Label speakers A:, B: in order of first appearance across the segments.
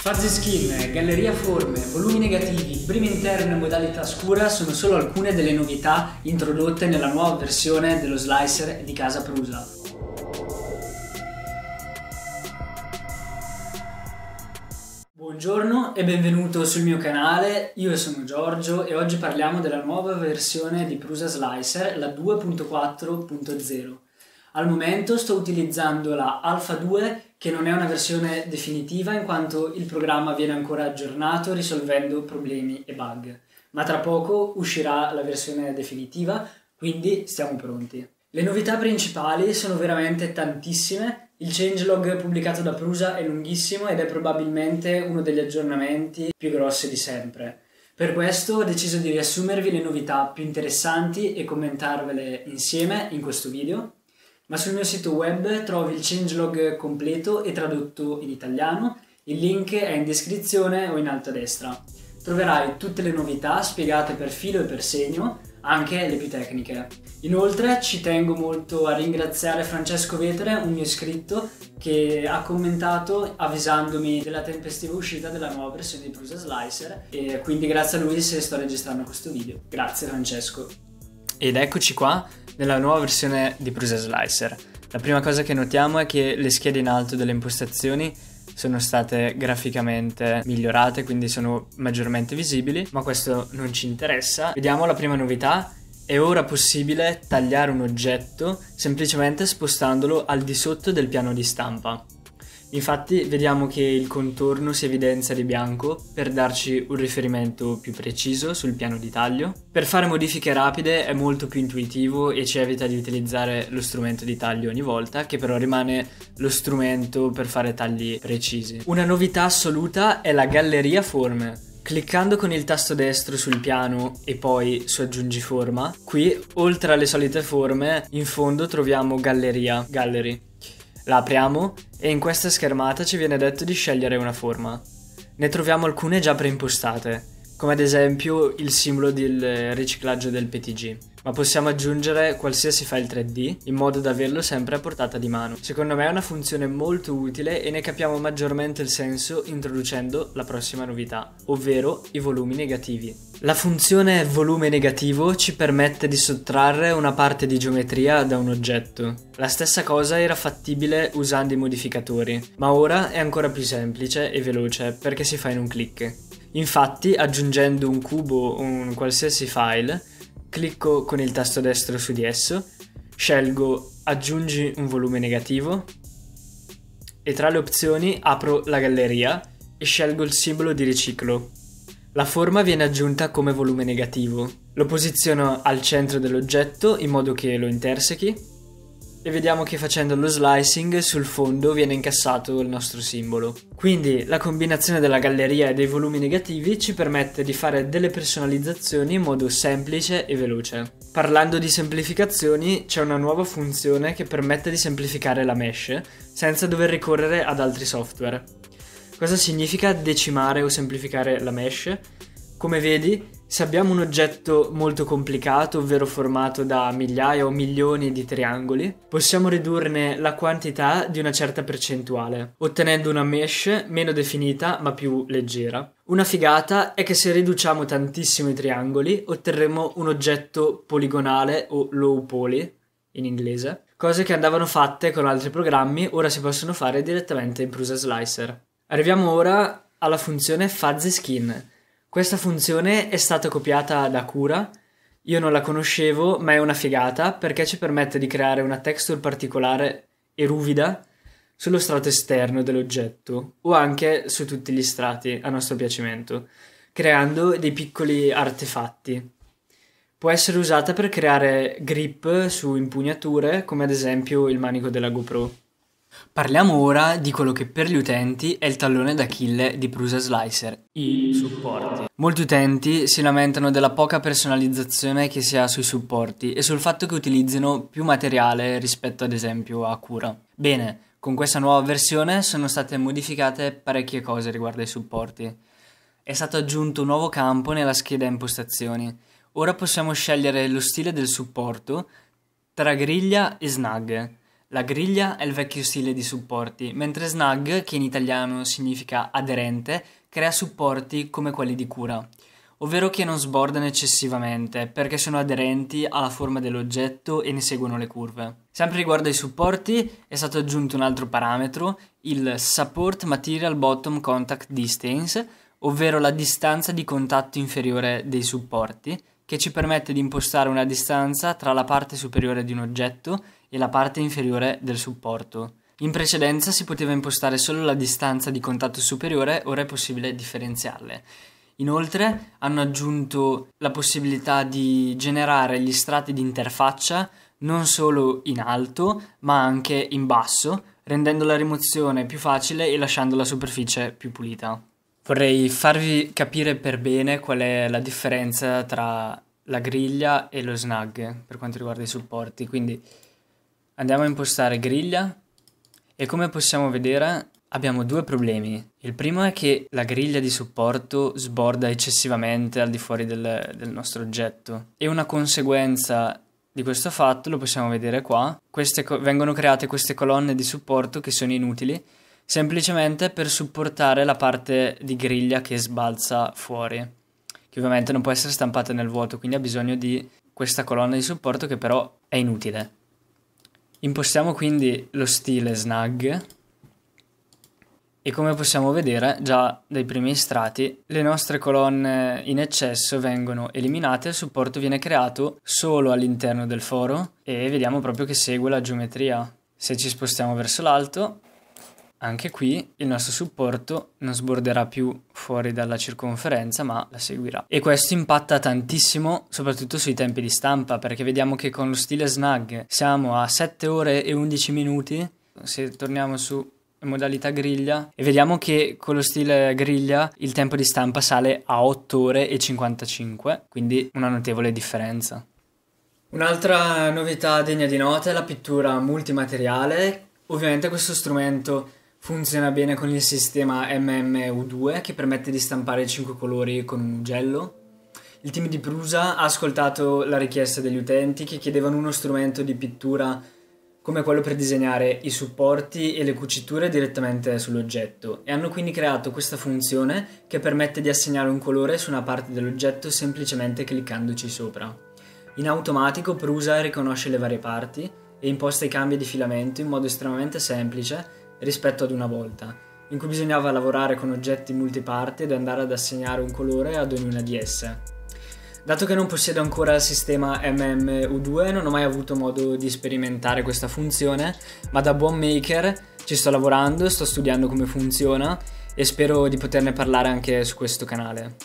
A: Fuzzy skin, galleria forme, volumi negativi, primi interni e modalità scura sono solo alcune delle novità introdotte nella nuova versione dello slicer di Casa Prusa. Buongiorno e benvenuto sul mio canale, io sono Giorgio e oggi parliamo della nuova versione di Prusa Slicer, la 2.4.0. Al momento sto utilizzando la Alpha 2 che non è una versione definitiva in quanto il programma viene ancora aggiornato risolvendo problemi e bug, ma tra poco uscirà la versione definitiva, quindi stiamo pronti. Le novità principali sono veramente tantissime, il changelog pubblicato da Prusa è lunghissimo ed è probabilmente uno degli aggiornamenti più grossi di sempre. Per questo ho deciso di riassumervi le novità più interessanti e commentarvele insieme in questo video ma sul mio sito web trovi il changelog completo e tradotto in italiano, il link è in descrizione o in alto a destra. Troverai tutte le novità spiegate per filo e per segno, anche le più tecniche. Inoltre ci tengo molto a ringraziare Francesco Vetere, un mio iscritto, che ha commentato avvisandomi della tempestiva uscita della nuova versione di Prusa Slicer e quindi grazie a lui se sto registrando questo video. Grazie Francesco. Ed eccoci qua nella nuova versione di Prusa Slicer. La prima cosa che notiamo è che le schede in alto delle impostazioni sono state graficamente migliorate, quindi sono maggiormente visibili, ma questo non ci interessa. Vediamo la prima novità. È ora possibile tagliare un oggetto semplicemente spostandolo al di sotto del piano di stampa. Infatti vediamo che il contorno si evidenzia di bianco per darci un riferimento più preciso sul piano di taglio. Per fare modifiche rapide è molto più intuitivo e ci evita di utilizzare lo strumento di taglio ogni volta, che però rimane lo strumento per fare tagli precisi. Una novità assoluta è la galleria forme. Cliccando con il tasto destro sul piano e poi su aggiungi forma, qui oltre alle solite forme in fondo troviamo galleria, gallery, la apriamo e in questa schermata ci viene detto di scegliere una forma. Ne troviamo alcune già preimpostate, come ad esempio il simbolo del eh, riciclaggio del PTG ma possiamo aggiungere qualsiasi file 3D in modo da averlo sempre a portata di mano. Secondo me è una funzione molto utile e ne capiamo maggiormente il senso introducendo la prossima novità, ovvero i volumi negativi. La funzione volume negativo ci permette di sottrarre una parte di geometria da un oggetto. La stessa cosa era fattibile usando i modificatori, ma ora è ancora più semplice e veloce perché si fa in un clic. Infatti, aggiungendo un cubo o un qualsiasi file, Clicco con il tasto destro su di esso, scelgo aggiungi un volume negativo e tra le opzioni apro la galleria e scelgo il simbolo di riciclo. La forma viene aggiunta come volume negativo. Lo posiziono al centro dell'oggetto in modo che lo intersechi e vediamo che facendo lo slicing sul fondo viene incassato il nostro simbolo. Quindi la combinazione della galleria e dei volumi negativi ci permette di fare delle personalizzazioni in modo semplice e veloce. Parlando di semplificazioni, c'è una nuova funzione che permette di semplificare la mesh senza dover ricorrere ad altri software. Cosa significa decimare o semplificare la mesh? Come vedi, se abbiamo un oggetto molto complicato, ovvero formato da migliaia o milioni di triangoli, possiamo ridurne la quantità di una certa percentuale, ottenendo una mesh meno definita ma più leggera. Una figata è che se riduciamo tantissimo i triangoli, otterremo un oggetto poligonale o low poly in inglese, cose che andavano fatte con altri programmi, ora si possono fare direttamente in Prusa Slicer. Arriviamo ora alla funzione fuzzy skin questa funzione è stata copiata da Cura, io non la conoscevo ma è una figata perché ci permette di creare una texture particolare e ruvida sullo strato esterno dell'oggetto o anche su tutti gli strati a nostro piacimento, creando dei piccoli artefatti. Può essere usata per creare grip su impugnature come ad esempio il manico della GoPro. Parliamo ora di quello che per gli utenti è il tallone d'Achille di Prusa Slicer, i supporti. Molti utenti si lamentano della poca personalizzazione che si ha sui supporti e sul fatto che utilizzino più materiale rispetto ad esempio a Cura. Bene, con questa nuova versione sono state modificate parecchie cose riguardo ai supporti. È stato aggiunto un nuovo campo nella scheda impostazioni. Ora possiamo scegliere lo stile del supporto tra griglia e snag la griglia è il vecchio stile di supporti, mentre snag, che in italiano significa aderente, crea supporti come quelli di cura, ovvero che non sbordano eccessivamente perché sono aderenti alla forma dell'oggetto e ne seguono le curve. Sempre riguardo ai supporti è stato aggiunto un altro parametro, il Support Material Bottom Contact Distance, ovvero la distanza di contatto inferiore dei supporti, che ci permette di impostare una distanza tra la parte superiore di un oggetto e la parte inferiore del supporto. In precedenza si poteva impostare solo la distanza di contatto superiore, ora è possibile differenziarle. Inoltre hanno aggiunto la possibilità di generare gli strati di interfaccia non solo in alto ma anche in basso, rendendo la rimozione più facile e lasciando la superficie più pulita. Vorrei farvi capire per bene qual è la differenza tra la griglia e lo snag per quanto riguarda i supporti, quindi Andiamo a impostare griglia e come possiamo vedere abbiamo due problemi. Il primo è che la griglia di supporto sborda eccessivamente al di fuori del, del nostro oggetto e una conseguenza di questo fatto lo possiamo vedere qua. Queste vengono create queste colonne di supporto che sono inutili semplicemente per supportare la parte di griglia che sbalza fuori che ovviamente non può essere stampata nel vuoto quindi ha bisogno di questa colonna di supporto che però è inutile Impostiamo quindi lo stile snag e come possiamo vedere già dai primi strati le nostre colonne in eccesso vengono eliminate, il supporto viene creato solo all'interno del foro e vediamo proprio che segue la geometria. Se ci spostiamo verso l'alto anche qui il nostro supporto non sborderà più fuori dalla circonferenza ma la seguirà. E questo impatta tantissimo soprattutto sui tempi di stampa perché vediamo che con lo stile snag siamo a 7 ore e 11 minuti se torniamo su modalità griglia e vediamo che con lo stile griglia il tempo di stampa sale a 8 ore e 55 quindi una notevole differenza. Un'altra novità degna di nota è la pittura multimateriale. Ovviamente questo strumento Funziona bene con il sistema MMU2 che permette di stampare 5 colori con un ugello. Il team di Prusa ha ascoltato la richiesta degli utenti che chiedevano uno strumento di pittura come quello per disegnare i supporti e le cuciture direttamente sull'oggetto e hanno quindi creato questa funzione che permette di assegnare un colore su una parte dell'oggetto semplicemente cliccandoci sopra. In automatico Prusa riconosce le varie parti e imposta i cambi di filamento in modo estremamente semplice rispetto ad una volta, in cui bisognava lavorare con oggetti multiparte ed andare ad assegnare un colore ad ognuna di esse. Dato che non possiedo ancora il sistema MMU2 non ho mai avuto modo di sperimentare questa funzione, ma da buon maker ci sto lavorando, sto studiando come funziona e spero di poterne parlare anche su questo canale.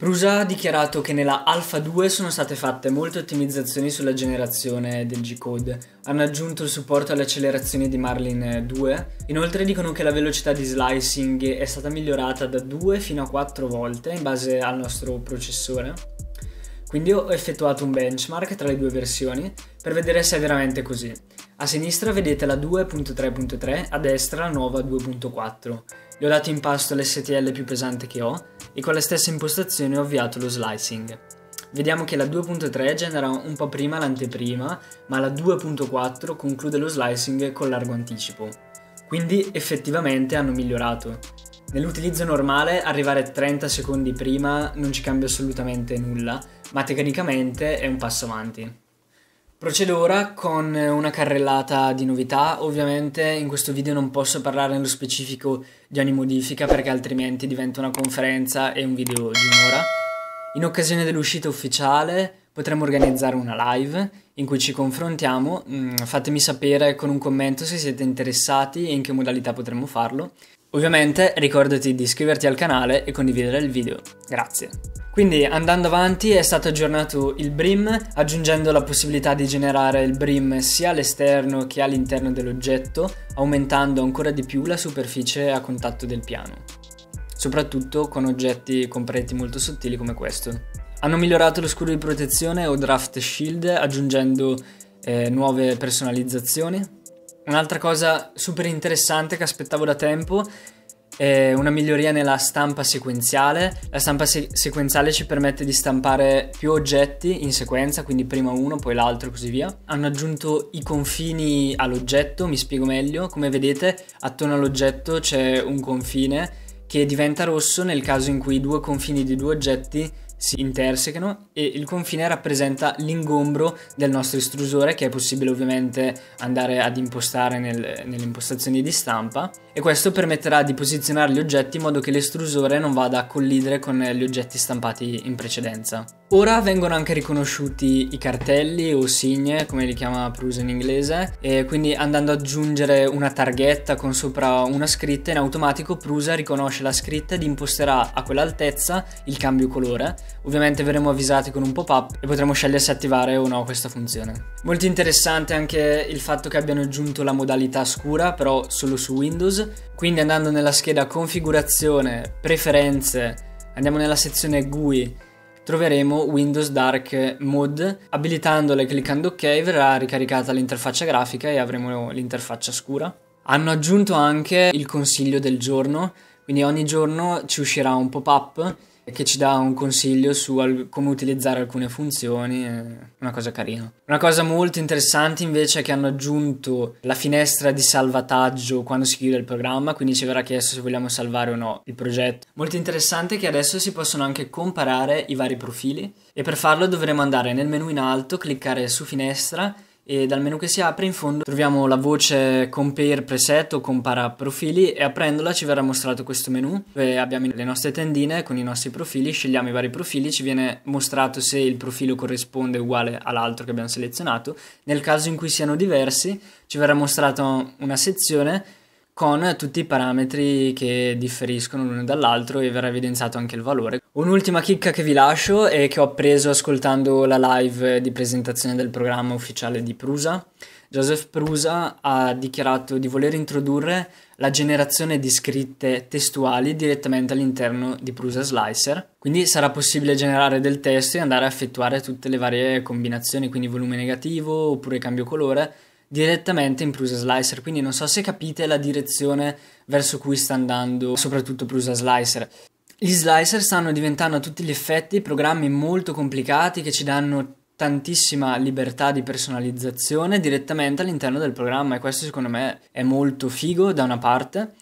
A: Prusa ha dichiarato che nella Alpha 2 sono state fatte molte ottimizzazioni sulla generazione del G-code, hanno aggiunto il supporto alle accelerazioni di Marlin 2, inoltre dicono che la velocità di slicing è stata migliorata da 2 fino a 4 volte in base al nostro processore. Quindi ho effettuato un benchmark tra le due versioni per vedere se è veramente così a sinistra vedete la 2.3.3, a destra la nuova 2.4. Gli ho dato in pasto l'STL più pesante che ho e con la stessa impostazione ho avviato lo slicing. Vediamo che la 2.3 genera un po' prima l'anteprima, ma la 2.4 conclude lo slicing con largo anticipo. Quindi effettivamente hanno migliorato. Nell'utilizzo normale arrivare 30 secondi prima non ci cambia assolutamente nulla, ma tecnicamente è un passo avanti. Procedo ora con una carrellata di novità, ovviamente in questo video non posso parlare nello specifico di ogni modifica perché altrimenti diventa una conferenza e un video di un'ora. In occasione dell'uscita ufficiale potremmo organizzare una live in cui ci confrontiamo, mm, fatemi sapere con un commento se siete interessati e in che modalità potremmo farlo. Ovviamente ricordati di iscriverti al canale e condividere il video, grazie. Quindi andando avanti è stato aggiornato il brim aggiungendo la possibilità di generare il brim sia all'esterno che all'interno dell'oggetto aumentando ancora di più la superficie a contatto del piano, soprattutto con oggetti con pareti molto sottili come questo. Hanno migliorato lo scudo di protezione o draft shield aggiungendo eh, nuove personalizzazioni Un'altra cosa super interessante che aspettavo da tempo è una miglioria nella stampa sequenziale. La stampa se sequenziale ci permette di stampare più oggetti in sequenza, quindi prima uno, poi l'altro e così via. Hanno aggiunto i confini all'oggetto, mi spiego meglio. Come vedete, attorno all'oggetto c'è un confine che diventa rosso nel caso in cui i due confini di due oggetti si intersecano e il confine rappresenta l'ingombro del nostro estrusore che è possibile ovviamente andare ad impostare nel, nelle impostazioni di stampa e questo permetterà di posizionare gli oggetti in modo che l'estrusore non vada a collidere con gli oggetti stampati in precedenza. Ora vengono anche riconosciuti i cartelli o signe come li chiama Prusa in inglese e quindi andando ad aggiungere una targhetta con sopra una scritta in automatico Prusa riconosce la scritta ed imposterà a quell'altezza il cambio colore Ovviamente verremo avvisati con un pop-up e potremo scegliere se attivare o no questa funzione. Molto interessante anche il fatto che abbiano aggiunto la modalità scura, però solo su Windows. Quindi andando nella scheda configurazione, preferenze, andiamo nella sezione GUI, troveremo Windows Dark Mode. Abilitandola e cliccando OK verrà ricaricata l'interfaccia grafica e avremo l'interfaccia scura. Hanno aggiunto anche il consiglio del giorno, quindi ogni giorno ci uscirà un pop-up che ci dà un consiglio su al- come utilizzare alcune funzioni, è una cosa carina. Una cosa molto interessante invece è che hanno aggiunto la finestra di salvataggio quando si chiude il programma, quindi ci verrà chiesto se vogliamo salvare o no il progetto. Molto interessante è che adesso si possono anche comparare i vari profili e per farlo dovremo andare nel menu in alto, cliccare su finestra e dal menu che si apre in fondo troviamo la voce compare preset o compara profili e aprendola ci verrà mostrato questo menu dove abbiamo le nostre tendine con i nostri profili, scegliamo i vari profili, ci viene mostrato se il profilo corrisponde uguale all'altro che abbiamo selezionato, nel caso in cui siano diversi ci verrà mostrata una sezione con tutti i parametri che differiscono l'uno dall'altro e verrà evidenziato anche il valore. Un'ultima chicca che vi lascio e che ho appreso ascoltando la live di presentazione del programma ufficiale di Prusa. Joseph Prusa ha dichiarato di voler introdurre la generazione di scritte testuali direttamente all'interno di Prusa Slicer, quindi sarà possibile generare del testo e andare a effettuare tutte le varie combinazioni, quindi volume negativo oppure cambio colore, direttamente in Prusa Slicer, quindi non so se capite la direzione verso cui sta andando soprattutto Prusa Slicer. Gli slicer stanno diventando a tutti gli effetti programmi molto complicati che ci danno tantissima libertà di personalizzazione direttamente all'interno del programma e questo secondo me è molto figo da una parte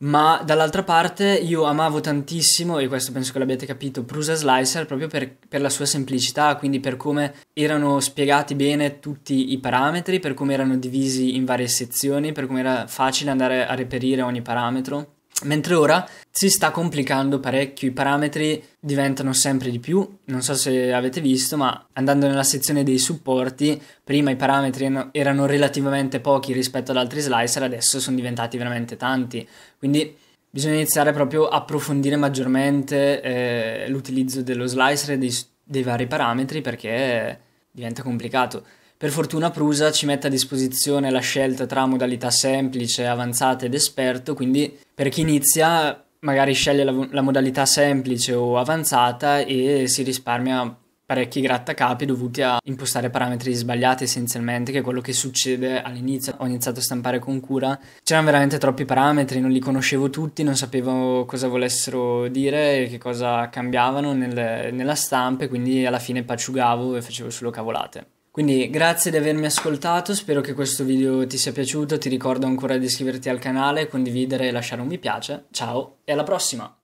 A: ma dall'altra parte io amavo tantissimo, e questo penso che l'abbiate capito, Prusa Slicer proprio per, per, la sua semplicità, quindi per come erano spiegati bene tutti i parametri, per come erano divisi in varie sezioni, per come era facile andare a reperire ogni parametro. Mentre ora si sta complicando parecchio, i parametri diventano sempre di più, non so se avete visto, ma andando nella sezione dei supporti, prima i parametri erano relativamente pochi rispetto ad altri slicer, adesso sono diventati veramente tanti, quindi bisogna iniziare proprio a approfondire maggiormente eh, l'utilizzo dello slicer e dei, dei vari parametri perché diventa complicato. Per fortuna Prusa ci mette a disposizione la scelta tra modalità semplice, avanzata ed esperto, quindi per chi inizia magari sceglie la, la modalità semplice o avanzata e si risparmia parecchi grattacapi dovuti a impostare parametri sbagliati essenzialmente, che è quello che succede all'inizio. Ho iniziato a stampare con cura, c'erano veramente troppi parametri, non li conoscevo tutti, non sapevo cosa volessero dire e che cosa cambiavano nel, nella stampa, e quindi alla fine paciugavo e facevo solo cavolate. Quindi grazie di avermi ascoltato, spero che questo video ti sia piaciuto, ti ricordo ancora di iscriverti al canale, condividere e lasciare un mi piace. Ciao e alla prossima!